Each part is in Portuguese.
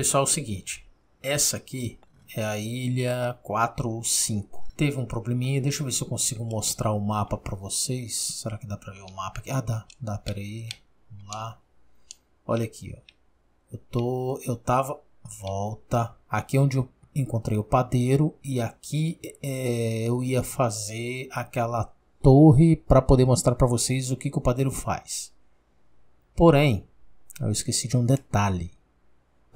Pessoal, é o seguinte, essa aqui é a ilha 4 ou 5. Teve um probleminha, deixa eu ver se eu consigo mostrar o mapa para vocês. Será que dá para ver o mapa aqui? Ah, dá, dá, pera aí. Vamos lá. Olha aqui, ó. Eu tô, eu tava volta aqui é onde eu encontrei o padeiro e aqui é, eu ia fazer aquela torre para poder mostrar para vocês o que, que o padeiro faz. Porém, eu esqueci de um detalhe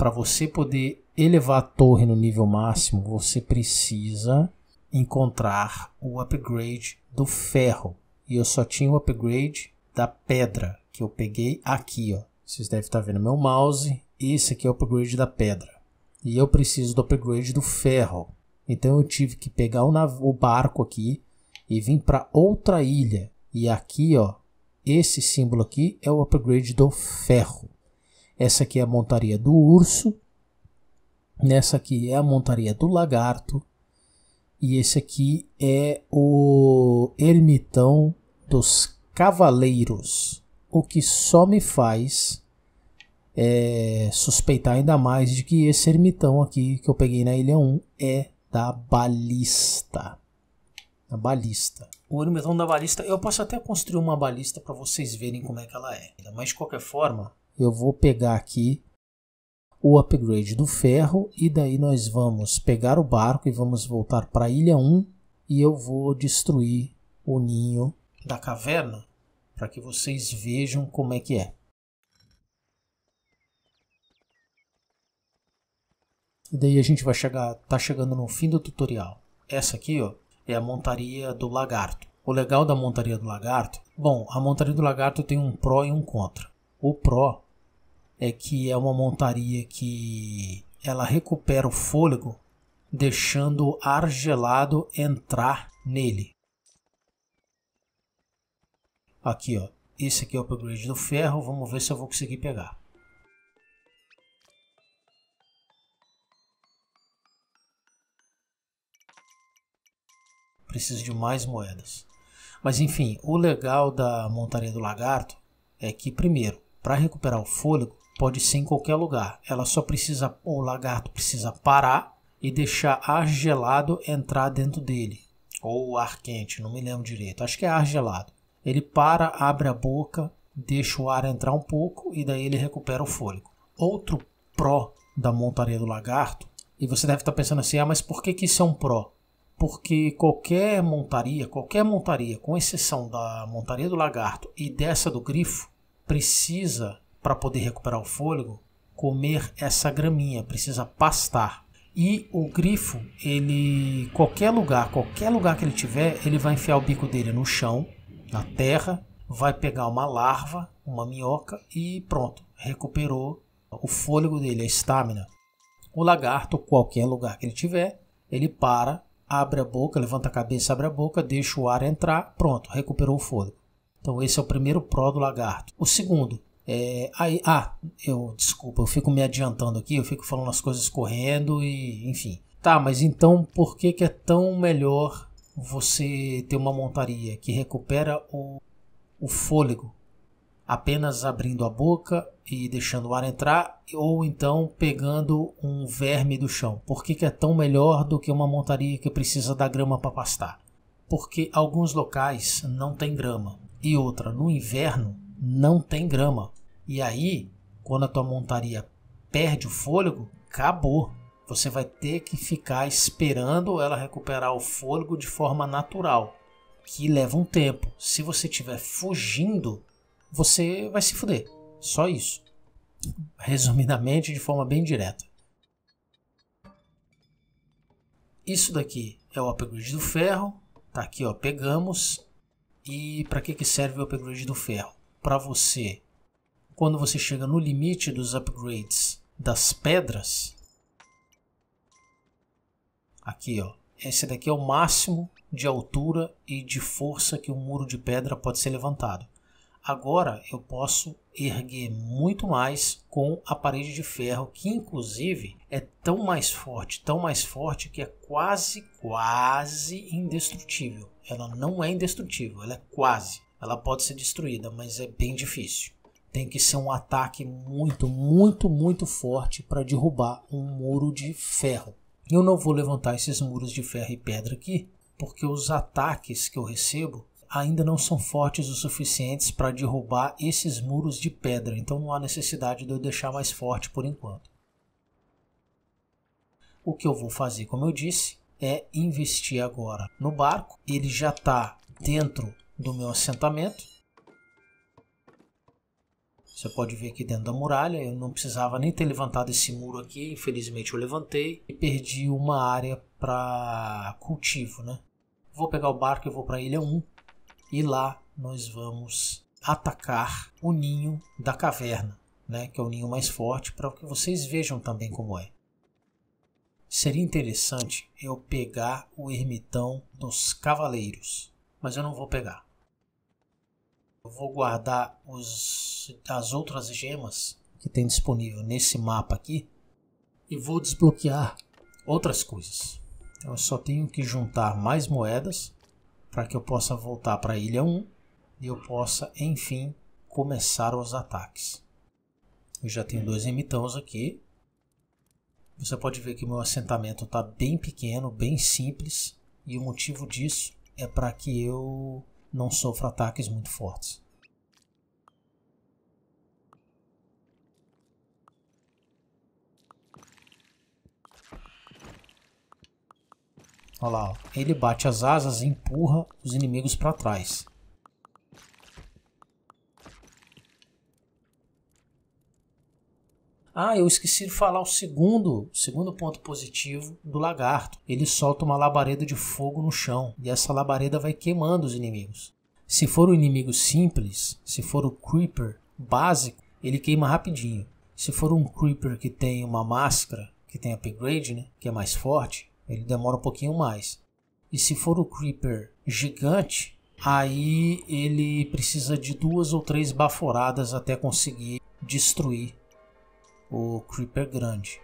para você poder elevar a torre no nível máximo, você precisa encontrar o upgrade do ferro. E eu só tinha o upgrade da pedra que eu peguei aqui, ó. Vocês devem estar tá vendo meu mouse. Esse aqui é o upgrade da pedra. E eu preciso do upgrade do ferro. Então eu tive que pegar o, o barco aqui e vim para outra ilha. E aqui, ó, esse símbolo aqui é o upgrade do ferro. Essa aqui é a montaria do urso. Nessa aqui é a montaria do lagarto. E esse aqui é o ermitão dos cavaleiros. O que só me faz é, suspeitar ainda mais de que esse ermitão aqui que eu peguei na ilha 1 é da balista. Da balista. O ermitão da balista, eu posso até construir uma balista para vocês verem como é que ela é. Mas de qualquer forma, eu vou pegar aqui o upgrade do ferro e daí nós vamos pegar o barco e vamos voltar para a ilha 1 e eu vou destruir o ninho da caverna para que vocês vejam como é que é. E daí a gente vai chegar, tá chegando no fim do tutorial. Essa aqui, ó, é a montaria do lagarto. O legal da montaria do lagarto, bom, a montaria do lagarto tem um pró e um contra. O pró é que é uma montaria que ela recupera o fôlego deixando o ar gelado entrar nele. Aqui, ó. Esse aqui é o upgrade do ferro. Vamos ver se eu vou conseguir pegar. Preciso de mais moedas. Mas enfim, o legal da montaria do lagarto é que primeiro, para recuperar o fôlego, Pode ser em qualquer lugar. Ela só precisa, o lagarto precisa parar e deixar ar gelado entrar dentro dele. Ou ar quente, não me lembro direito. Acho que é ar gelado. Ele para, abre a boca, deixa o ar entrar um pouco e daí ele recupera o fôlego. Outro pró da montaria do lagarto, e você deve estar pensando assim, ah, mas por que, que isso é um pró? Porque qualquer montaria, qualquer montaria, com exceção da montaria do lagarto e dessa do grifo, precisa para poder recuperar o fôlego, comer essa graminha, precisa pastar. E o grifo, ele qualquer lugar, qualquer lugar que ele tiver, ele vai enfiar o bico dele no chão, na terra, vai pegar uma larva, uma minhoca e pronto, recuperou o fôlego dele, a estamina. O lagarto, qualquer lugar que ele tiver, ele para, abre a boca, levanta a cabeça, abre a boca, deixa o ar entrar, pronto, recuperou o fôlego. Então esse é o primeiro pró do lagarto. O segundo, é, aí, ah, eu desculpa, eu fico me adiantando aqui, eu fico falando as coisas correndo e enfim. Tá, mas então por que, que é tão melhor você ter uma montaria que recupera o, o fôlego apenas abrindo a boca e deixando o ar entrar, ou então pegando um verme do chão. Por que, que é tão melhor do que uma montaria que precisa da grama para pastar? Porque alguns locais não tem grama. E outra, no inverno, não tem grama. E aí, quando a tua montaria perde o fôlego, acabou. Você vai ter que ficar esperando ela recuperar o fôlego de forma natural, que leva um tempo. Se você estiver fugindo, você vai se fuder. Só isso. Resumidamente, de forma bem direta. Isso daqui é o upgrade do ferro. Tá aqui, ó, pegamos. E para que que serve o upgrade do ferro? para você quando você chega no limite dos upgrades das pedras. Aqui, ó. Esse daqui é o máximo de altura e de força que o um muro de pedra pode ser levantado. Agora eu posso erguer muito mais com a parede de ferro, que inclusive é tão mais forte, tão mais forte que é quase, quase indestrutível. Ela não é indestrutível, ela é quase. Ela pode ser destruída, mas é bem difícil. Tem que ser um ataque muito, muito, muito forte para derrubar um muro de ferro. Eu não vou levantar esses muros de ferro e pedra aqui, porque os ataques que eu recebo ainda não são fortes o suficientes para derrubar esses muros de pedra, então não há necessidade de eu deixar mais forte por enquanto. O que eu vou fazer, como eu disse, é investir agora no barco. Ele já está dentro do meu assentamento. Você pode ver aqui dentro da muralha, eu não precisava nem ter levantado esse muro aqui, infelizmente eu levantei e perdi uma área para cultivo, né? Vou pegar o barco e vou para a ilha 1 e lá nós vamos atacar o ninho da caverna, né? Que é o ninho mais forte para que vocês vejam também como é. Seria interessante eu pegar o ermitão dos cavaleiros, mas eu não vou pegar. Eu vou guardar os, as outras gemas que tem disponível nesse mapa aqui. E vou desbloquear outras coisas. Então eu só tenho que juntar mais moedas para que eu possa voltar para a Ilha 1 e eu possa, enfim, começar os ataques. Eu já tenho dois emitãos aqui. Você pode ver que meu assentamento está bem pequeno, bem simples. E o motivo disso é para que eu não sofra ataques muito fortes. Olha lá, ele bate as asas e empurra os inimigos para trás. Ah, eu esqueci de falar o segundo, segundo ponto positivo do lagarto. Ele solta uma labareda de fogo no chão e essa labareda vai queimando os inimigos. Se for o inimigo simples, se for o creeper básico, ele queima rapidinho. Se for um creeper que tem uma máscara, que tem upgrade, né, que é mais forte, ele demora um pouquinho mais. E se for o creeper gigante, aí ele precisa de duas ou três baforadas até conseguir destruir o Creeper grande.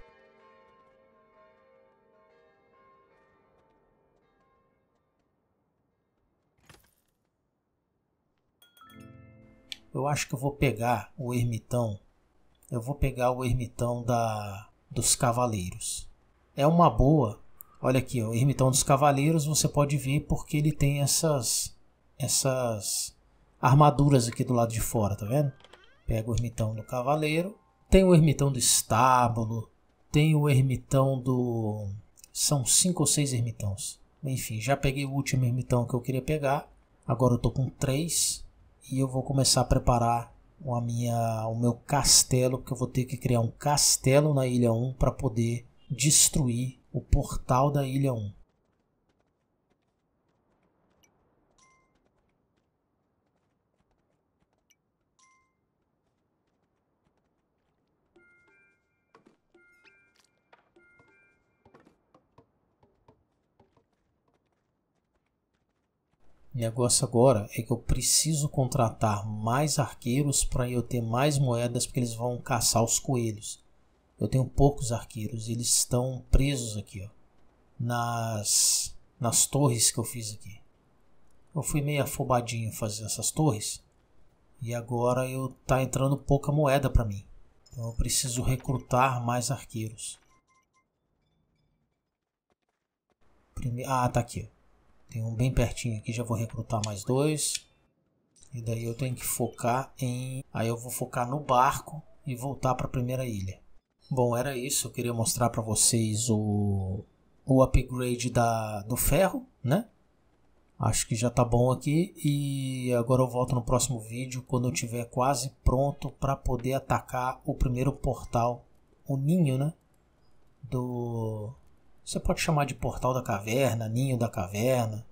Eu acho que eu vou pegar o ermitão. Eu vou pegar o ermitão da dos cavaleiros. É uma boa. Olha aqui, o ermitão dos cavaleiros você pode ver porque ele tem essas essas armaduras aqui do lado de fora, tá vendo? Pega o ermitão do cavaleiro tem o ermitão do estábulo, tem o ermitão do. São cinco ou seis ermitãos. Enfim, já peguei o último ermitão que eu queria pegar. Agora eu tô com três e eu vou começar a preparar a minha, o meu castelo, porque eu vou ter que criar um castelo na Ilha 1 para poder destruir o portal da Ilha 1. O negócio agora é que eu preciso contratar mais arqueiros para eu ter mais moedas porque eles vão caçar os coelhos. Eu tenho poucos arqueiros, eles estão presos aqui, ó, nas nas torres que eu fiz aqui. Eu fui meio afobadinho fazer essas torres e agora eu tá entrando pouca moeda para mim. Então eu preciso recrutar mais arqueiros. Prime ah, tá aqui. Ó. Tem um bem pertinho aqui, já vou recrutar mais dois. E daí eu tenho que focar em... Aí eu vou focar no barco e voltar para a primeira ilha. Bom, era isso. Eu queria mostrar para vocês o, o upgrade da, do ferro, né? Acho que já tá bom aqui e agora eu volto no próximo vídeo quando eu tiver quase pronto para poder atacar o primeiro portal, o ninho, né? Do você pode chamar de portal da caverna, ninho da caverna,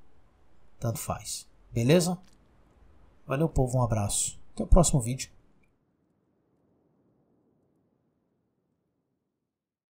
tanto faz. Beleza? Valeu, povo, um abraço. Até o próximo vídeo.